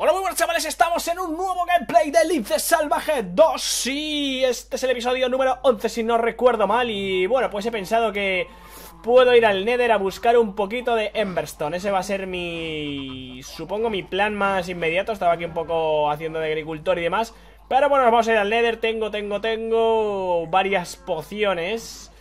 Hola muy buenos chavales, estamos en un nuevo gameplay de Lince Salvaje 2 Sí, este es el episodio número 11 si no recuerdo mal Y bueno, pues he pensado que puedo ir al Nether a buscar un poquito de Emberstone Ese va a ser mi... supongo mi plan más inmediato Estaba aquí un poco haciendo de agricultor y demás Pero bueno, vamos a ir al Nether, tengo, tengo, tengo varias pociones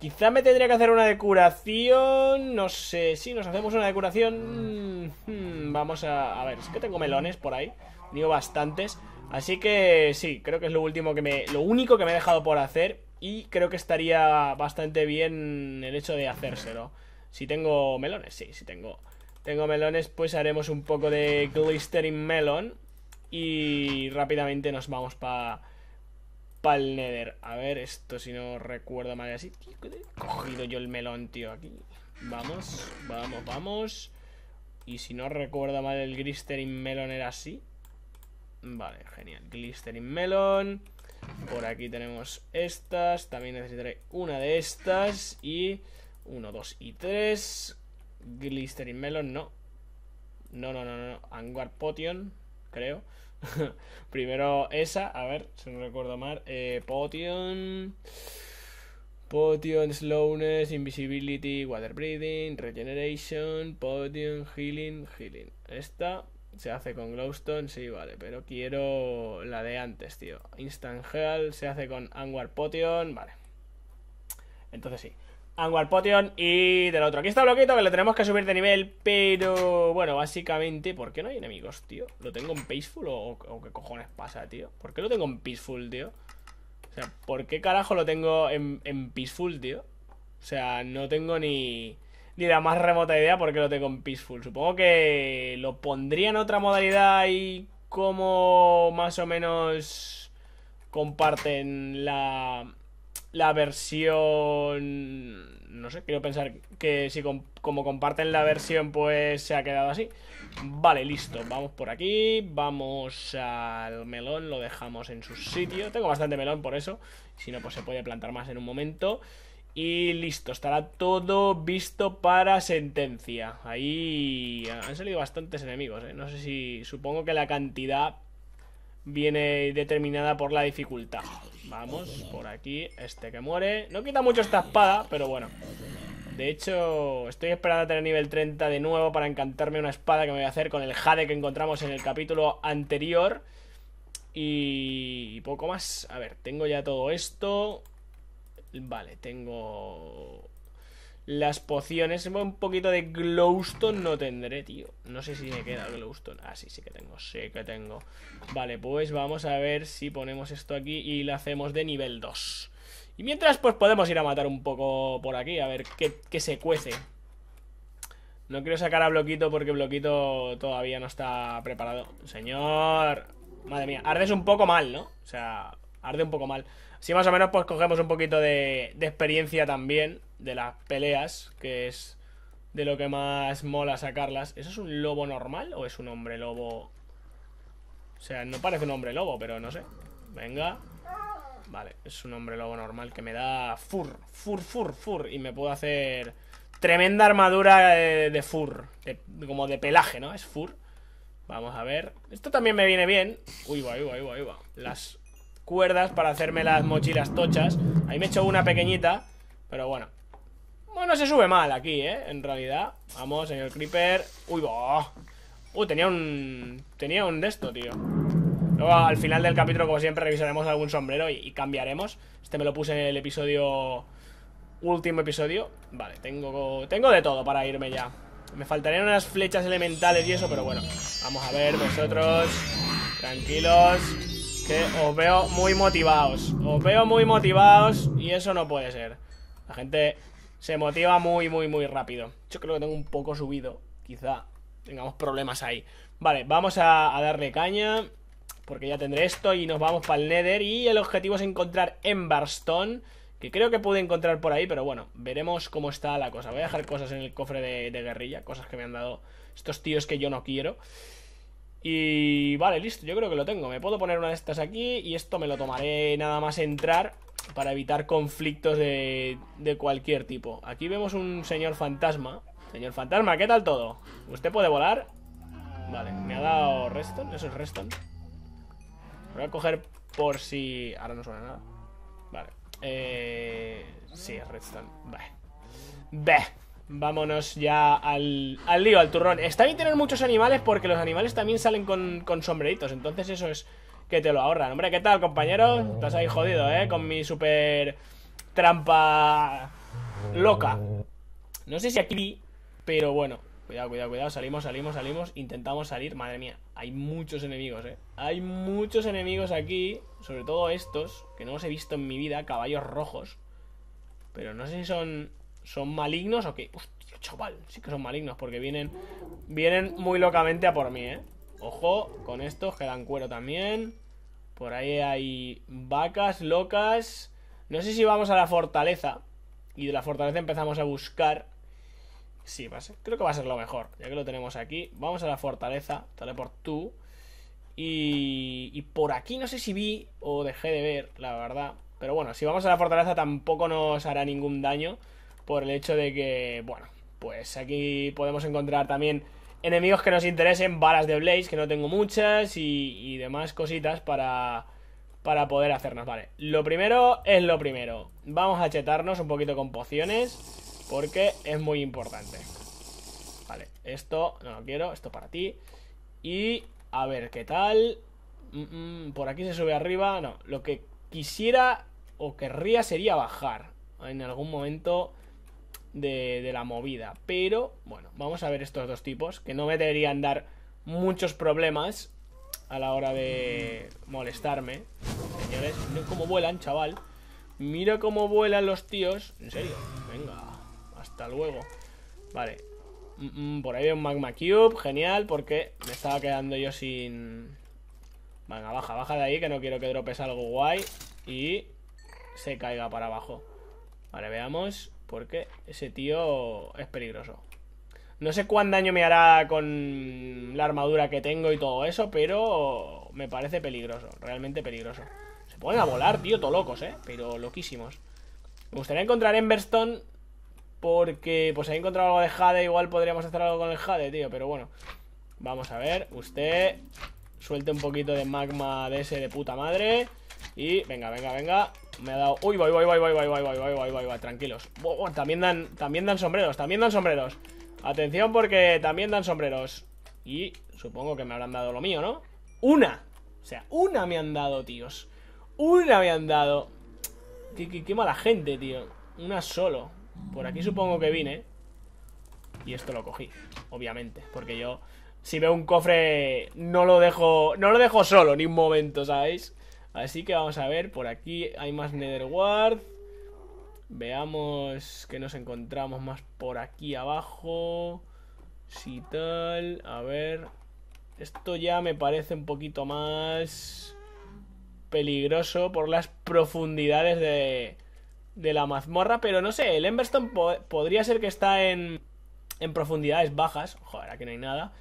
Quizá me tendría que hacer una decoración. No sé, si nos hacemos una decoración. Mm. Hmm, vamos a, a ver, es que tengo melones por ahí. Tengo bastantes. Así que sí, creo que es lo último que me. Lo único que me he dejado por hacer. Y creo que estaría bastante bien el hecho de hacérselo. Si tengo melones, sí, si tengo. Tengo melones, pues haremos un poco de glistering melon. Y rápidamente nos vamos para Palneder, A ver, esto si no recuerdo mal así. He cogido yo el melón, tío, aquí. Vamos, vamos, vamos. Y si no recuerdo mal, el Glistering Melon era así. Vale, genial. Glistering Melon. Por aquí tenemos estas. También necesitaré una de estas. Y Uno, dos y tres Glistering Melon, no. No, no, no, no. Anguard Potion, creo. Primero esa, a ver, si no recuerdo mal. Eh, potion. Potion, Slowness, Invisibility, Water Breathing, Regeneration, Potion, Healing, Healing. Esta se hace con Glowstone, sí, vale, pero quiero la de antes, tío. Instant Heal se hace con Anguard Potion, vale. Entonces sí. Anguard Potion y del otro. Aquí está Bloquito, que lo tenemos que subir de nivel, pero bueno, básicamente... ¿Por qué no hay enemigos, tío? ¿Lo tengo en Peaceful o, qué cojones pasa, tío? ¿Por qué lo tengo en Peaceful, tío? O sea, ¿por qué carajo lo tengo en, Peaceful, tío? O sea, no tengo ni, ni la más remota idea por qué lo tengo en Peaceful. Supongo que lo pondría en otra modalidad y como más o menos comparten la la versión... No sé, quiero pensar que si como comparten la versión pues se ha quedado así. Vale, listo. Vamos por aquí. Vamos al melón. Lo dejamos en su sitio. Tengo bastante melón por eso. Si no, pues se puede plantar más en un momento. Y listo, estará todo visto para sentencia. Ahí han salido bastantes enemigos, ¿eh? No sé si... Supongo que la cantidad viene determinada por la dificultad. Vamos, por aquí, este que muere. No quita mucho esta espada, pero bueno. De hecho, estoy esperando tener nivel 30 de nuevo para encantarme una espada que me voy a hacer con el jade que encontramos en el capítulo anterior. Y poco más. A ver, tengo ya todo esto. Vale, tengo las pociones, un poquito de glowstone no tendré, tío. No sé si me queda glowstone. Ah, sí, sí que tengo, sí que tengo. Vale, pues vamos a ver si ponemos esto aquí y lo hacemos de nivel 2. Y mientras, pues podemos ir a matar un poco por aquí, a ver qué, qué se cuece. No quiero sacar a Bloquito porque Bloquito todavía no está preparado. Señor... Madre mía, ardes un poco mal, ¿no? O sea, arde un poco mal. Si más o menos pues cogemos un poquito de, experiencia también de las peleas, que es de lo que más mola sacarlas. ¿Eso es un lobo normal o es un hombre lobo? O sea, no parece un hombre lobo, pero no sé. Venga. Vale, es un hombre lobo normal que me da fur, fur, fur, fur. Y me puedo hacer tremenda armadura eh, de, fur. como de pelaje, ¿no? Es fur. Vamos a ver. Esto también me viene bien. Uy, va, uy, va, Las cuerdas para hacerme las mochilas tochas. Ahí me he hecho una pequeñita, pero bueno. Bueno, se sube mal aquí, ¿eh? En realidad. Vamos, señor Creeper. Uy, Uy, uh, tenía un... Tenía un de tío. Luego, al final del capítulo, como siempre, revisaremos algún sombrero y, cambiaremos. Este me lo puse en el episodio... Último episodio. Vale, tengo... Tengo de todo para irme ya. Me faltarían unas flechas elementales y eso, pero bueno. Vamos a ver, vosotros. Tranquilos os veo muy motivados. Os veo muy motivados y eso no puede ser. La gente se motiva muy, muy, muy rápido. Yo creo que tengo un poco subido. Quizá tengamos problemas ahí. Vale, vamos a, darle caña. Porque ya tendré esto y nos vamos para el Nether. Y el objetivo es encontrar Embarstone. Que creo que pude encontrar por ahí, pero bueno, veremos cómo está la cosa. Voy a dejar cosas en el cofre de, de guerrilla, cosas que me han dado estos tíos que yo no quiero. Y vale, listo, yo creo que lo tengo Me puedo poner una de estas aquí y esto me lo tomaré nada más entrar Para evitar conflictos de, de cualquier tipo Aquí vemos un señor fantasma Señor fantasma, ¿qué tal todo? ¿Usted puede volar? Vale, me ha dado redstone eso es redstone Voy a coger por si... Ahora no suena nada Vale, eh... Sí, es Redstone, vale Beh. Vámonos ya al, al, lío, al turrón. Está bien tener muchos animales porque los animales también salen con, con sombreritos. Entonces eso es que te lo ahorran. Hombre, ¿qué tal, compañero? Estás ahí jodido, ¿eh? Con mi super trampa loca. No sé si aquí pero bueno. Cuidado, cuidado, cuidado. Salimos, salimos, salimos. Intentamos salir. Madre mía, hay muchos enemigos, ¿eh? Hay muchos enemigos aquí. Sobre todo estos, que no los he visto en mi vida. Caballos rojos. Pero no sé si son son malignos o qué? Hostia, chaval, sí que son malignos porque vienen, vienen muy locamente a por mí, ¿eh? Ojo con estos quedan cuero también. Por ahí hay vacas locas. No sé si vamos a la fortaleza. Y de la fortaleza empezamos a buscar. Sí, va a ser, creo que va a ser lo mejor. Ya que lo tenemos aquí. Vamos a la fortaleza. por tú. Y, y por aquí no sé si vi o dejé de ver, la verdad. Pero bueno, si vamos a la fortaleza tampoco nos hará ningún daño por el hecho de que, bueno, pues aquí podemos encontrar también enemigos que nos interesen, balas de Blaze, que no tengo muchas, y, y demás cositas para, para poder hacernos. Vale, lo primero es lo primero. Vamos a chetarnos un poquito con pociones, porque es muy importante. Vale, esto no lo quiero, esto para ti. Y a ver qué tal. Mm, mm, por aquí se sube arriba. No, lo que quisiera o querría sería bajar en algún momento de, la movida. Pero, bueno, vamos a ver estos dos tipos, que no me deberían dar muchos problemas a la hora de molestarme. Señores, cómo vuelan, chaval. Mira cómo vuelan los tíos. En serio, venga. Hasta luego. Vale. Mm, mm, por ahí veo un Magma Cube. Genial, porque me estaba quedando yo sin... Venga, baja, baja de ahí, que no quiero que dropes algo guay. Y se caiga para abajo. Vale, veamos. Porque ese tío es peligroso. No sé cuán daño me hará con la armadura que tengo y todo eso, pero me parece peligroso, realmente peligroso. Se ponen a volar, tío, todo locos, ¿eh? Pero loquísimos. Me gustaría encontrar Emberstone porque pues he encontrado algo de Jade, igual podríamos hacer algo con el Jade, tío, pero bueno. Vamos a ver, usted suelte un poquito de magma de ese de puta madre. Y venga, venga, venga Me ha dado... Uy, voy, voy, voy, voy, voy, voy, voy, voy, voy, voy, voy. Tranquilos también, dan, también dan sombreros, también dan sombreros Atención porque también dan sombreros Y supongo que me habrán dado lo mío, ¿no? ¡Una! O sea, una me han dado, tíos Una me han dado Qué, mala gente, tío Una solo Por aquí supongo que vine Y esto lo cogí, obviamente Porque yo, si veo un cofre No lo dejo, no lo dejo solo Ni un momento, ¿sabéis? Así que vamos a ver, por aquí hay más Netherward. Veamos que nos encontramos más por aquí abajo. Si tal, a ver. Esto ya me parece un poquito más peligroso por las profundidades de, de la mazmorra. Pero no sé, el Emberstone podría ser que está en, en profundidades bajas. Joder, aquí no hay nada.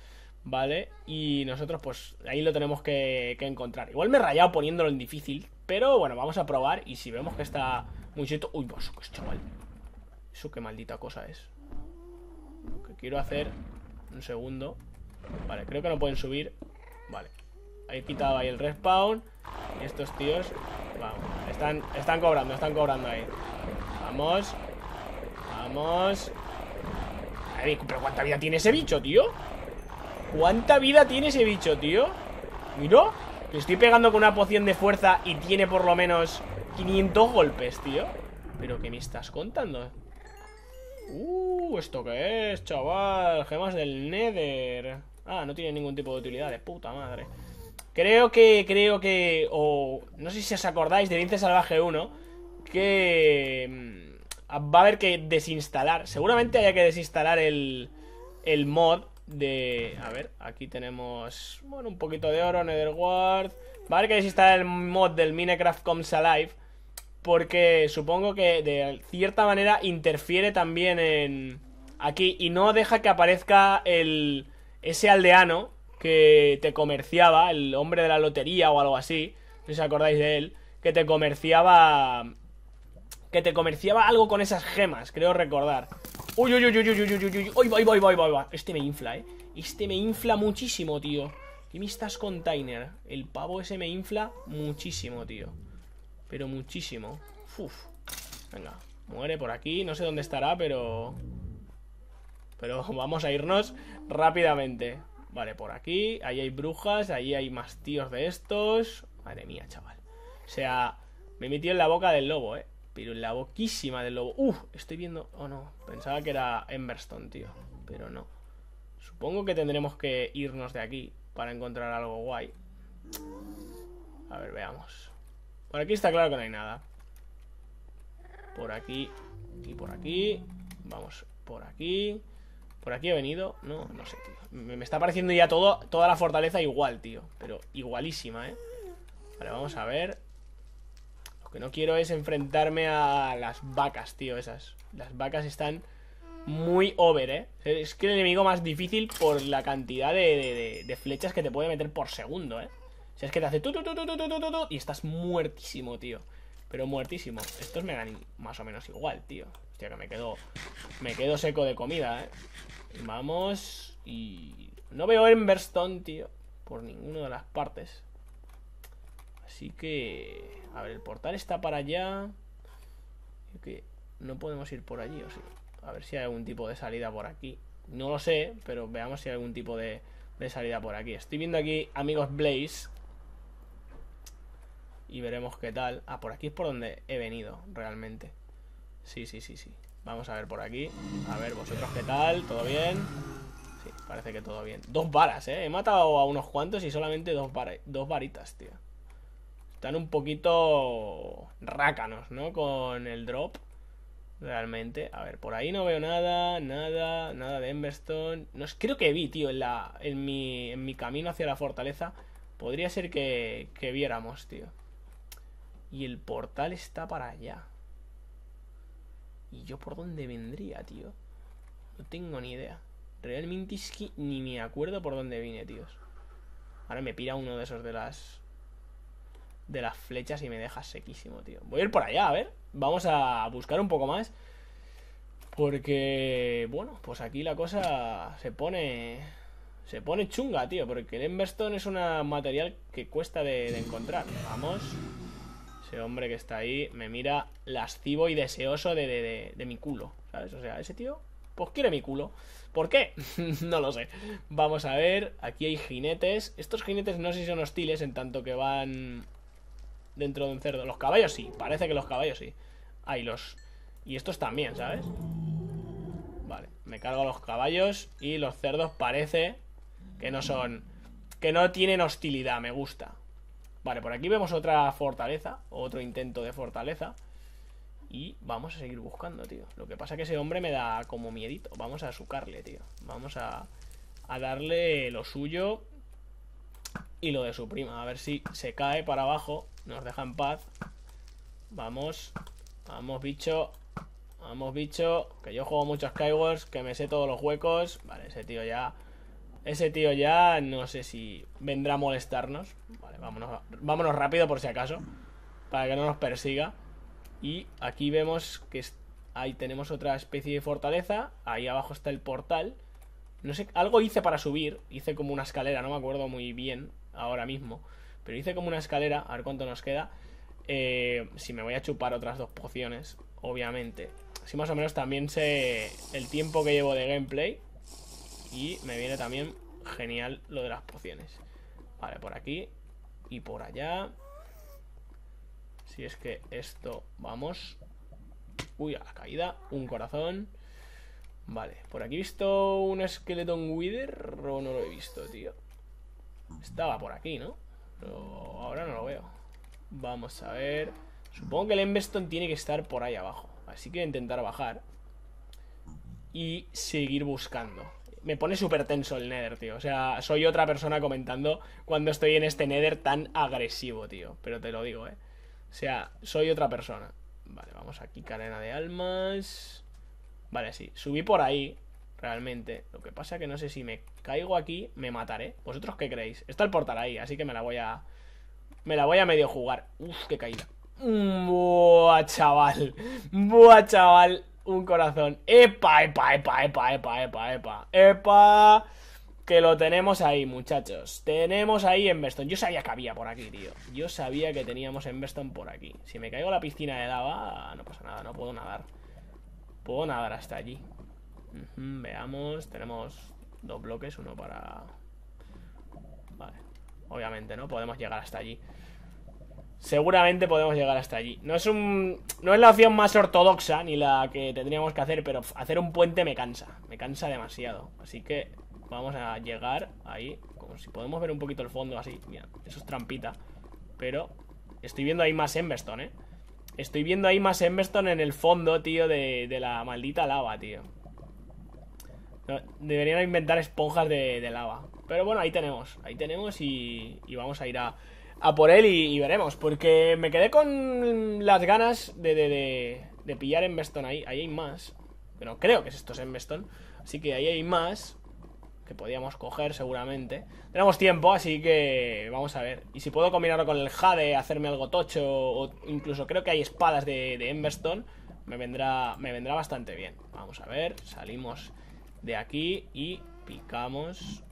¿vale? Y nosotros pues ahí lo tenemos que, encontrar. Igual me he rayado poniéndolo en difícil, pero bueno, vamos a probar y si vemos que está muy cierto. Uy, vos, que chaval. Eso qué maldita cosa es. Lo que quiero hacer... Un segundo. Vale, creo que no pueden subir. Vale. He quitado ahí el respawn. Y estos tíos... Vamos. Están, están cobrando, están cobrando ahí. Vamos. Vamos. pero ¿cuánta vida tiene ese bicho, tío? ¿Cuánta vida tiene ese bicho, tío? Miro, le estoy pegando con una poción de fuerza y tiene por lo menos 500 golpes, tío. ¿Pero qué me estás contando? Uh, ¿esto qué es, chaval? Gemas del Nether. Ah, no tiene ningún tipo de utilidad, de puta madre. Creo que, creo que... O... no sé si os acordáis de Lince Salvaje 1 Que... Mm, va a haber que desinstalar Seguramente haya que desinstalar el... El mod de... A ver, aquí tenemos, bueno, un poquito de oro, Netherworld... Vale que está el mod del Minecraft Comes Alive, porque supongo que de cierta manera interfiere también en... Aquí, y no deja que aparezca el... Ese aldeano que te comerciaba, el hombre de la lotería o algo así, no sé si acordáis de él, que te comerciaba... Que te comerciaba algo con esas gemas, creo recordar. Uy, uy, uy, uy, uy, uy, uy, uy, uy, Este me infla, eh. Este me infla muchísimo, tío. ¿Qué me estás container? El pavo ese me infla muchísimo, tío. Pero muchísimo. Uf. Venga, muere por aquí. No sé dónde estará, pero... Pero vamos a irnos rápidamente. Vale, por aquí. Ahí hay brujas. Ahí hay más tíos de estos. Madre mía, chaval. O sea, me metido en la boca del lobo, eh. Pero la boquísima del lobo. Uf, estoy viendo. Oh no, pensaba que era Emberstone, tío. Pero no. Supongo que tendremos que irnos de aquí para encontrar algo guay. A ver, veamos. Por aquí está claro que no hay nada. Por aquí. Y por aquí. Vamos, por aquí. Por aquí he venido. No, no sé, tío. Me, está pareciendo ya todo, toda la fortaleza igual, tío. Pero igualísima, ¿eh? Vale, vamos a ver. Lo que no quiero es enfrentarme a las vacas, tío, esas. Las vacas están muy over, ¿eh? Es que el enemigo más difícil por la cantidad de, flechas que te puede meter por segundo, ¿eh? O es que te hace tu, tu, tu, tu, y estás muertísimo, tío. Pero muertísimo. Estos me dan más o menos igual, tío. Hostia, que me quedo, me quedo seco de comida, ¿eh? Vamos y... No veo Emberstone, tío, por ninguna de las partes. Así que... A ver, el portal está para allá. que no podemos ir por allí, o sí. A ver si hay algún tipo de salida por aquí. No lo sé, pero veamos si hay algún tipo de, salida por aquí. Estoy viendo aquí amigos Blaze. Y veremos qué tal. Ah, por aquí es por donde he venido, realmente. Sí, sí, sí, sí. Vamos a ver por aquí. A ver, vosotros qué tal. ¿Todo bien? Sí, parece que todo bien. Dos varas, ¿eh? He matado a unos cuantos y solamente dos, dos varitas, tío están un poquito rácanos, ¿no? Con el drop. Realmente. A ver, por ahí no veo nada, nada, nada de Emberstone. No, creo que vi, tío, en, la, en, mi, en mi camino hacia la fortaleza. Podría ser que, que viéramos, tío. Y el portal está para allá. ¿Y yo por dónde vendría, tío? No tengo ni idea. Realmente es ni me acuerdo por dónde vine, tíos. Ahora me pira uno de esos de las de las flechas y me deja sequísimo, tío. Voy a ir por allá, a ver. Vamos a buscar un poco más. Porque, bueno, pues aquí la cosa se pone... Se pone chunga, tío, porque el Emberstone es un material que cuesta de, encontrar. Vamos. Ese hombre que está ahí me mira lascivo y deseoso de, de mi culo, ¿sabes? O sea, ese tío, pues quiere mi culo. ¿Por qué? no lo sé. Vamos a ver, aquí hay jinetes. Estos jinetes no sé si son hostiles en tanto que van dentro de un cerdo. Los caballos sí, parece que los caballos sí. Ahí los... Y estos también, ¿sabes? Vale, me cargo los caballos y los cerdos parece que no son... Que no tienen hostilidad, me gusta. Vale, por aquí vemos otra fortaleza, otro intento de fortaleza. Y vamos a seguir buscando, tío. Lo que pasa es que ese hombre me da como miedito. Vamos a sucarle, tío. Vamos a, a darle lo suyo y lo de su prima. A ver si se cae para abajo nos deja en paz. Vamos. Vamos, bicho. Vamos, bicho. Que yo juego muchos Skywars, que me sé todos los huecos. Vale, ese tío ya... Ese tío ya no sé si vendrá a molestarnos. Vale, vámonos, vámonos rápido por si acaso. Para que no nos persiga. Y aquí vemos que ahí tenemos otra especie de fortaleza. Ahí abajo está el portal. No sé, algo hice para subir. Hice como una escalera, no me acuerdo muy bien ahora mismo. Pero hice como una escalera, a ver cuánto nos queda. Eh, si me voy a chupar otras dos pociones, obviamente. Así más o menos también sé el tiempo que llevo de gameplay. Y me viene también genial lo de las pociones. Vale, por aquí y por allá. Si es que esto, vamos. Uy, a la caída, un corazón. Vale, por aquí he visto un esqueleto Wither o no lo he visto, tío. Estaba por aquí, ¿no? Pero ahora no lo veo. Vamos a ver. Supongo que el Emberstone tiene que estar por ahí abajo. Así que intentar bajar. Y seguir buscando. Me pone súper tenso el Nether, tío. O sea, soy otra persona comentando cuando estoy en este Nether tan agresivo, tío. Pero te lo digo, eh. O sea, soy otra persona. Vale, vamos aquí, cadena de almas. Vale, sí. Subí por ahí realmente. Lo que pasa es que no sé si me caigo aquí, me mataré. ¿Vosotros qué creéis? Está el portal ahí, así que me la voy a... Me la voy a medio jugar. Uf, qué caída. Buah, chaval. Buah, chaval. Un corazón. Epa, epa, epa, epa, epa, epa, epa. Epa. Que lo tenemos ahí, muchachos. Tenemos ahí Emberstone. Yo sabía que había por aquí, tío. Yo sabía que teníamos Emberstone por aquí. Si me caigo a la piscina de lava, no pasa nada, no puedo nadar. Puedo nadar hasta allí veamos, tenemos dos bloques, uno para... Vale, obviamente, ¿no? Podemos llegar hasta allí. Seguramente podemos llegar hasta allí. No es un. No es la opción más ortodoxa ni la que tendríamos que hacer, pero hacer un puente me cansa. Me cansa demasiado. Así que vamos a llegar ahí. Como si podemos ver un poquito el fondo así. Mira, eso es trampita. Pero estoy viendo ahí más Emberstone, eh. Estoy viendo ahí más Emberstone en el fondo, tío, de, de la maldita lava, tío deberían inventar esponjas de, lava. Pero bueno, ahí tenemos. Ahí tenemos y, vamos a ir a, por él y, veremos. Porque me quedé con las ganas de, de, de, pillar Emberstone ahí. Ahí hay más. Pero creo que es estos Emberstone. Así que ahí hay más que podíamos coger seguramente. Tenemos tiempo, así que vamos a ver. Y si puedo combinarlo con el Jade, hacerme algo tocho, o incluso creo que hay espadas de, de Emberstone, me vendrá, me vendrá bastante bien. Vamos a ver, salimos de aquí y picamos.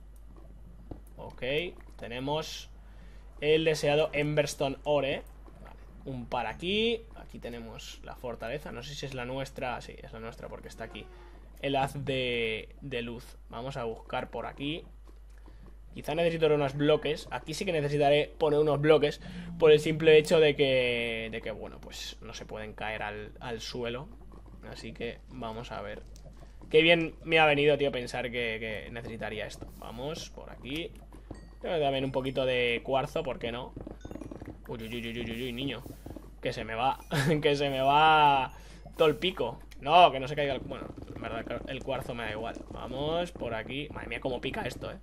Ok, tenemos el deseado Emberstone Ore. Vale, un par aquí. Aquí tenemos la fortaleza. No sé si es la nuestra. Sí, es la nuestra porque está aquí. El haz de, de luz. Vamos a buscar por aquí. Quizá necesito unos bloques. Aquí sí que necesitaré poner unos bloques. Por el simple hecho de que. De que, bueno, pues no se pueden caer al, al suelo. Así que vamos a ver. Qué bien me ha venido, tío, pensar que, necesitaría esto. Vamos, por aquí. También un poquito de cuarzo, ¿por qué no? Uy, uy, uy, uy, uy, uy, niño. Que se me va. que se me va todo el pico. No, que no se caiga el... Bueno, en verdad el cuarzo me da igual. Vamos por aquí. Madre mía, cómo pica esto, eh.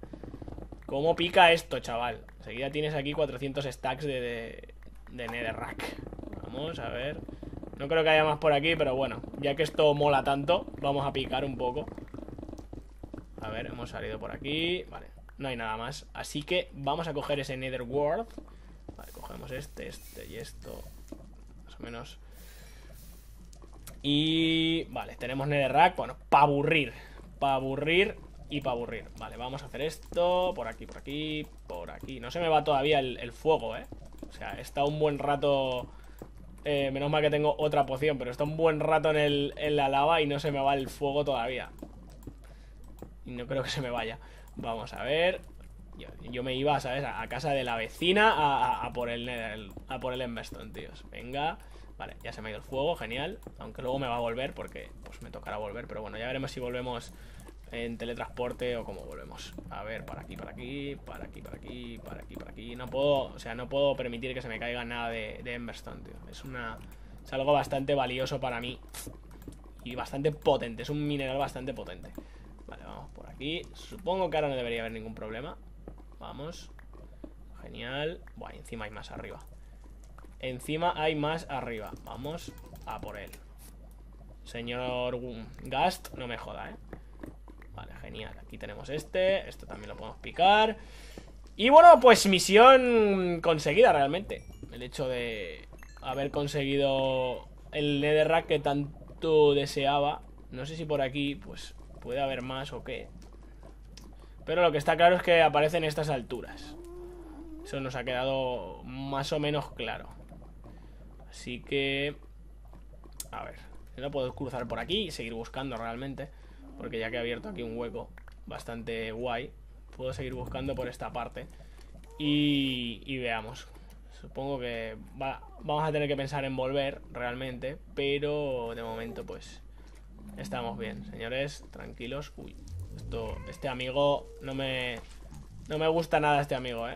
Cómo pica esto, chaval. Enseguida tienes aquí 400 stacks De, de netherrack. Vamos, a ver... No creo que haya más por aquí, pero bueno Ya que esto mola tanto, vamos a picar un poco A ver, hemos salido por aquí Vale, no hay nada más Así que vamos a coger ese Netherworld. Vale, cogemos este, este y esto Más o menos Y... vale, tenemos Netherrack. Bueno, para aburrir Para aburrir y para aburrir Vale, vamos a hacer esto Por aquí, por aquí, por aquí No se me va todavía el, el fuego, eh O sea, está un buen rato eh, menos mal que tengo otra poción, pero está un buen rato en, el, en la lava y no se me va el fuego todavía. Y no creo que se me vaya. Vamos a ver. Yo, me iba, ¿sabes? A, a, casa de la vecina a, por el, por el Emberstone, tíos. Venga. Vale, ya se me ha ido el fuego, genial. Aunque luego me va a volver porque pues me tocará volver. Pero bueno, ya veremos si volvemos en teletransporte o como volvemos. A ver, para aquí, para aquí, para aquí, para aquí, para aquí, para aquí. No puedo, o sea, no puedo permitir que se me caiga nada de, de Emberstone, tío. Es una... Es algo bastante valioso para mí. Y bastante potente, es un mineral bastante potente. Vale, vamos por aquí. Supongo que ahora no debería haber ningún problema. Vamos. Genial. Buah, encima hay más arriba. Encima hay más arriba. Vamos a por él. Señor Gast, no me joda, ¿eh? Genial, aquí tenemos este Esto también lo podemos picar Y bueno, pues misión conseguida realmente El hecho de haber conseguido el netherrack que tanto deseaba No sé si por aquí, pues, puede haber más o qué Pero lo que está claro es que aparecen estas alturas Eso nos ha quedado más o menos claro Así que... A ver, no puedo cruzar por aquí y seguir buscando realmente porque ya que he abierto aquí un hueco bastante guay, puedo seguir buscando por esta parte y, veamos. Supongo que vamos a tener que pensar en volver realmente, pero de momento pues estamos bien. Señores, tranquilos. Uy, este amigo no me, no me gusta nada este amigo, eh.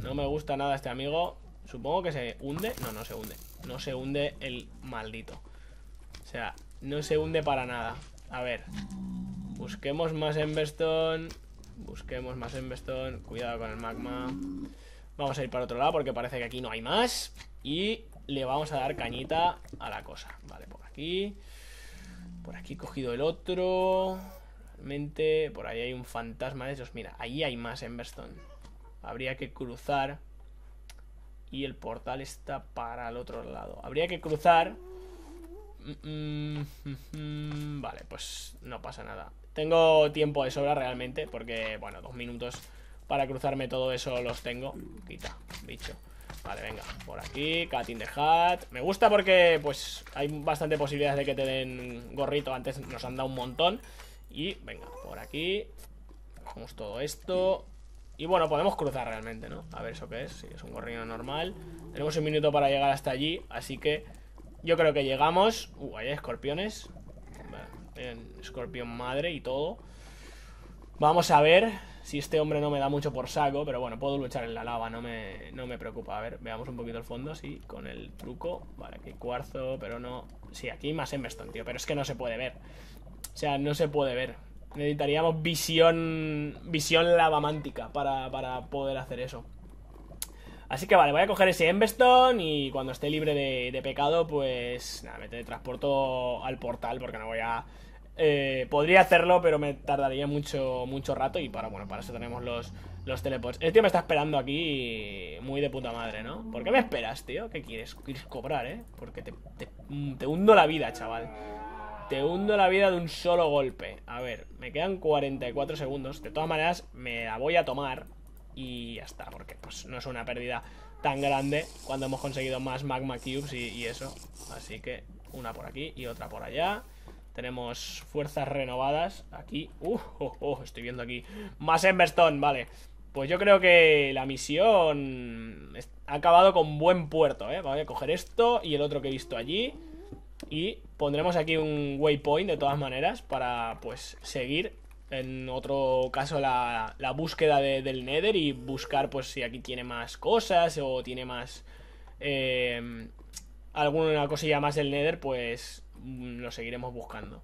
No me gusta nada este amigo. Supongo que se hunde. No, no se hunde. No se hunde el maldito. O sea, no se hunde para nada. A ver. Busquemos más Emberstone. Busquemos más Emberstone. Cuidado con el magma. Vamos a ir para otro lado porque parece que aquí no hay más. Y le vamos a dar cañita a la cosa. Vale, por aquí. Por aquí he cogido el otro. Realmente, por ahí hay un fantasma de esos. Mira, ahí hay más Emberstone. Habría que cruzar. Y el portal está para el otro lado. Habría que cruzar Mm, mm, vale, pues no pasa nada. Tengo tiempo de sobra realmente, porque, bueno, dos minutos para cruzarme todo eso los tengo. Quita, bicho. Vale, venga, por aquí, Cat in the Hat. Me gusta porque, pues, hay bastante posibilidades de que te den gorrito. Antes nos han dado un montón. Y, venga, por aquí. Cogemos todo esto. Y bueno, podemos cruzar realmente, ¿no? A ver eso que es, si es un gorrino normal Tenemos un minuto para llegar hasta allí Así que yo creo que llegamos. Uh, hay escorpiones. escorpión madre y todo. Vamos a ver si este hombre no me da mucho por saco. Pero bueno, puedo luchar en la lava, no me, no me preocupa. A ver, veamos un poquito el fondo, sí, con el truco. Vale, aquí cuarzo, pero no... Sí, aquí más Emberstone, tío. Pero es que no se puede ver. O sea, no se puede ver. Necesitaríamos visión... Visión lavamántica para poder hacer eso. Así que vale, voy a coger ese Embestone y cuando esté libre de, pecado, pues nada, me teletransporto al portal porque no voy a... Eh, podría hacerlo, pero me tardaría mucho, mucho rato y para, bueno, para eso tenemos los, los teleports. El tío me está esperando aquí muy de puta madre, ¿no? ¿Por qué me esperas, tío? ¿Qué quieres? ¿Quieres cobrar, eh? Porque te, te, te hundo la vida, chaval. Te hundo la vida de un solo golpe. A ver, me quedan 44 segundos. De todas maneras, me la voy a tomar y ya está, porque pues no es una pérdida tan grande cuando hemos conseguido más magma cubes y, y eso. Así que una por aquí y otra por allá. Tenemos fuerzas renovadas aquí. Uh, oh, oh, estoy viendo aquí más Emberstone, vale. Pues yo creo que la misión ha acabado con buen puerto, ¿eh? Voy a coger esto y el otro que he visto allí. Y pondremos aquí un waypoint de todas maneras para, pues, seguir en otro caso la, búsqueda del Nether y buscar pues si aquí tiene más cosas o tiene más eh, alguna cosilla más del Nether, pues mm, lo seguiremos buscando.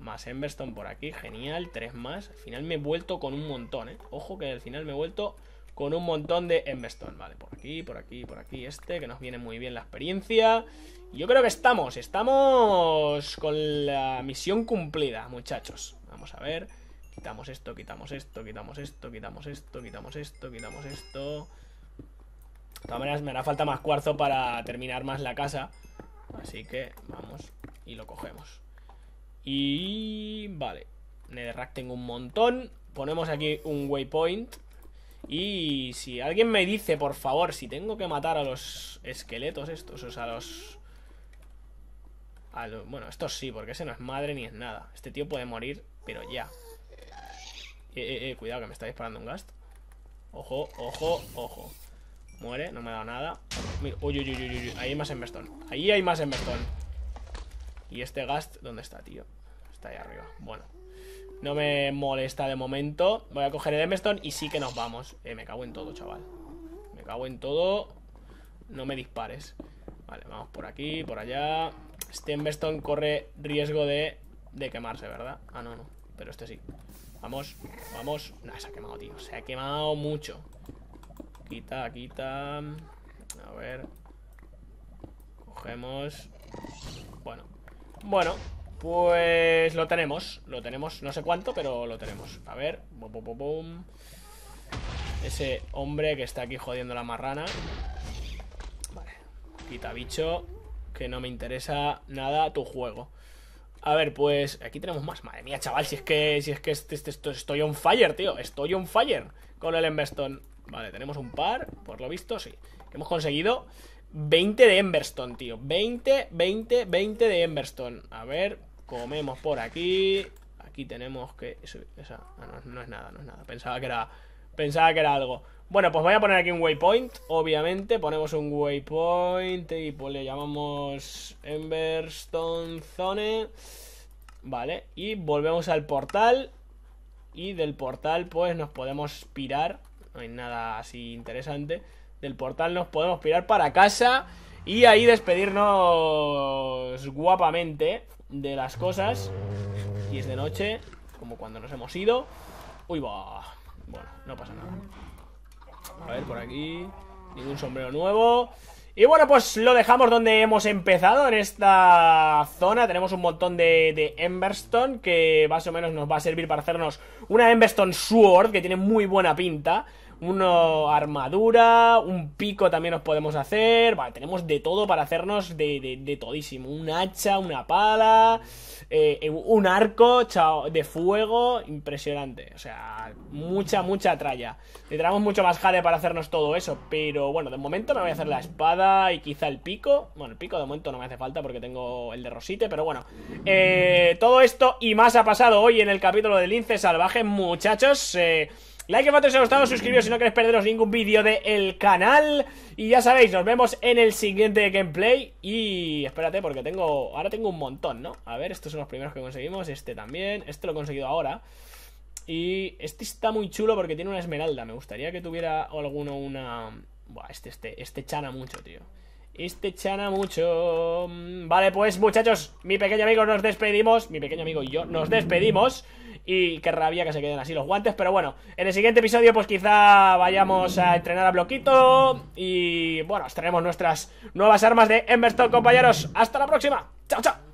más Emberstone por aquí, genial, tres más. Al final me he vuelto con un montón, ¿eh? Ojo que al final me he vuelto con un montón de Emberstone. Vale, por aquí, por aquí, por aquí, este, que nos viene muy bien la experiencia. Yo creo que estamos, estamos con la misión cumplida, muchachos. Vamos a ver. Quitamos esto, quitamos esto, quitamos esto, quitamos esto, quitamos esto, quitamos esto. De todas maneras, me hará falta más cuarzo para terminar más la casa. Así que vamos y lo cogemos. Y... Vale. Netherrack tengo un montón. Ponemos aquí un waypoint. Y si alguien me dice, por favor, si tengo que matar a los esqueletos estos, o sea, los... los... Bueno, estos sí, porque ese no es madre ni es nada. Este tío puede morir pero ya. Eh, eh, eh, cuidado que me está disparando un gast. Ojo, ojo, ojo. Muere, no me ha dado nada. uy, uy, uy, uy, uy. Ahí hay más Emberstone. Ahí hay más Emberstone. Y este gast, ¿dónde está, tío? Está ahí arriba. Bueno. No me molesta de momento. Voy a coger el Emberstone y sí que nos vamos. Eh, me cago en todo, chaval. Me cago en todo. No me dispares. Vale, vamos por aquí, por allá. Este Emberstone corre riesgo de, de quemarse, ¿verdad? Ah, no, no pero este sí. Vamos, vamos. No, se ha quemado, tío. Se ha quemado mucho. Quita, quita. A ver. Cogemos. Bueno. Bueno, pues lo tenemos. Lo tenemos. No sé cuánto, pero lo tenemos. A ver. Ese hombre que está aquí jodiendo la marrana. Vale. Quita, bicho. Que no me interesa nada tu juego. A ver, pues aquí tenemos más. Madre mía, chaval, si es que si es que este, este, estoy on fire, tío. Estoy on fire con el Emberstone. Vale, tenemos un par, por lo visto, sí. Hemos conseguido 20 de Emberstone, tío. 20, 20, 20 de Emberstone. A ver, comemos por aquí. Aquí tenemos que... Ah, no, no, es nada, no es nada. Pensaba que era... Pensaba que era algo. Bueno, pues voy a poner aquí un waypoint, obviamente. Ponemos un waypoint y pues le llamamos Emberstone Zone. Vale, y volvemos al portal. Y del portal pues nos podemos pirar. No hay nada así interesante. Del portal nos podemos pirar para casa y ahí despedirnos guapamente de las cosas. Y es de noche, como cuando nos hemos ido. Uy, va. Bueno, no pasa nada. A ver, por aquí Ningún sombrero nuevo y bueno, pues lo dejamos donde hemos empezado, en esta zona. Tenemos un montón de, de Emberstone que más o menos nos va a servir para hacernos una Emberstone Sword, que tiene muy buena pinta una armadura, un pico también nos podemos hacer. Vale, tenemos de todo para hacernos de, de, todísimo. Un hacha, una pala, eh, eh, un arco chao, de fuego, impresionante. O sea, mucha, mucha tralla. Necesitamos mucho más jade para hacernos todo eso, pero bueno, de momento me voy a hacer la espada y quizá el pico. Bueno, el pico de momento no me hace falta porque tengo el de Rosite, pero bueno. Eh, todo esto y más ha pasado hoy en el capítulo del lince salvaje, muchachos. Like si os ha gustado, suscribiros si no queréis perderos ningún vídeo del canal. Y ya sabéis, nos vemos en el siguiente gameplay. Y espérate, porque tengo. Ahora tengo un montón, ¿no? A ver, estos son los primeros que conseguimos. Este también. Este lo he conseguido ahora. Y este está muy chulo porque tiene una esmeralda. Me gustaría que tuviera alguno una. Buah, este, este, este chana mucho, tío. Este chana mucho. Vale, pues muchachos, mi pequeño amigo, nos despedimos. Mi pequeño amigo y yo nos despedimos. Y qué rabia que se queden así los guantes. Pero bueno, en el siguiente episodio, pues quizá vayamos a entrenar a Bloquito. Y bueno, os traemos nuestras nuevas armas de Emberstone, compañeros. Hasta la próxima. Chao, chao.